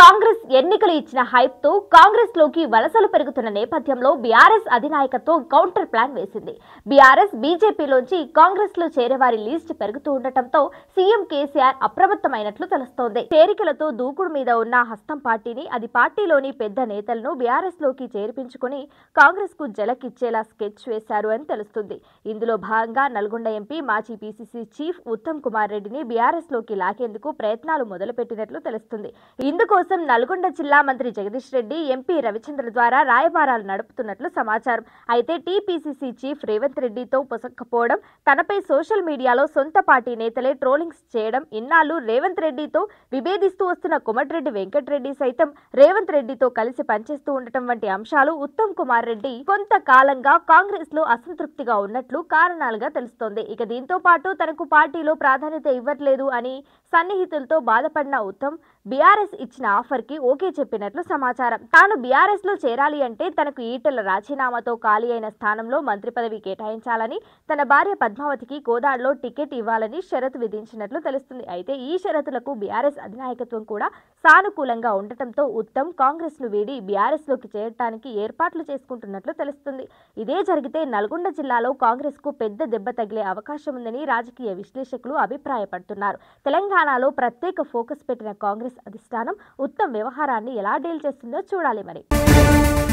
కాంగ్రెస్ ఎన్నికలు ఇచ్చిన హైప్ తో కాంగ్రెస్ లోకి వలసలు పెరుగుతున్న నేపథ్యంలో బీఆర్ఎస్ అధినాయకత్వం కౌంటర్ ప్లాన్ వేసింది బీఆర్ఎస్ బీజేపీలోంచి కాంగ్రెస్ లో చేరేవారి లిస్ట్ పెరుగుతూ ఉండటంతో సీఎం కేసీఆర్ అప్రమత్తమైనట్లు తెలుస్తోంది చేరికలతో దూకుడు మీద ఉన్న హస్తం పార్టీని అది పార్టీలోని పెద్ద నేతలను బీఆర్ఎస్ లోకి చేర్పించుకుని కాంగ్రెస్ కు జలకిచ్చేలా స్కెచ్ వేశారు అని తెలుస్తుంది ఇందులో భాగంగా నల్గొండ ఎంపీ మాజీ పీసీసీ చీఫ్ ఉత్తమ్ కుమార్ రెడ్డిని బీఆర్ఎస్ లోకి లాకేందుకు ప్రయత్నాలు మొదలుపెట్టినట్లు తెలుస్తుంది ఇందుకో కోసం నల్గొండ జిల్లా మంత్రి జగదీష్ రెడ్డి ఎంపీ రవిచంద్ర ద్వారా రాయబారాలు నడుపుతున్నట్లు సమాచారం అయితే టీపీసీసీ చీఫ్ రేవంత్ రెడ్డితో పొసక్కపోవడం తనపై సోషల్ మీడియాలో సొంత పార్టీ నేతలే ట్రోలింగ్స్ చేయడం ఇన్నాళ్లు రేవంత్ రెడ్డితో విభేదిస్తూ వస్తున్న కుమట్రెడ్డి వెంకటరెడ్డి సైతం రేవంత్ రెడ్డితో కలిసి పనిచేస్తూ ఉండటం వంటి అంశాలు ఉత్తమ్ కుమార్ రెడ్డి కొంతకాలంగా కాంగ్రెస్ లో అసంతృప్తిగా ఉన్నట్లు కారణాలుగా తెలుస్తోంది ఇక దీంతో పాటు తనకు పార్టీలో ప్రాధాన్యత ఇవ్వట్లేదు అని సన్నిహితులతో బాధపడిన ఉత్తమ్ బీఆర్ఎస్ ఇచ్చిన ఆఫర్కి ఓకే చెప్పినట్లు సమాచారం తాను బీఆర్ఎస్లో చేరాలి అంటే తనకు ఈటెల రాజీనామాతో ఖాళీ అయిన స్థానంలో మంత్రి పదవి కేటాయించాలని తన భార్య పద్మావతికి కోదాడలో టికెట్ ఇవ్వాలని షరతు విధించినట్లు తెలుస్తుంది అయితే ఈ షరతులకు బీఆర్ఎస్ అధినాయకత్వం కూడా సానుకూలంగా ఉండటంతో ఉత్తమ్ కాంగ్రెస్ను వీడి లోకి చేరటానికి ఏర్పాట్లు చేసుకుంటున్నట్లు తెలుస్తుంది ఇదే జరిగితే నల్గొండ జిల్లాలో కాంగ్రెస్కు పెద్ద దెబ్బ తగిలే అవకాశం ఉందని రాజకీయ విశ్లేషకులు అభిప్రాయపడుతున్నారు తెలంగాణలో ప్రత్యేక ఫోకస్ పెట్టిన కాంగ్రెస్ అధిష్టానం ఉత్తమ్ వ్యవహారాన్ని ఎలా డీల్ చేస్తుందో చూడాలి మరి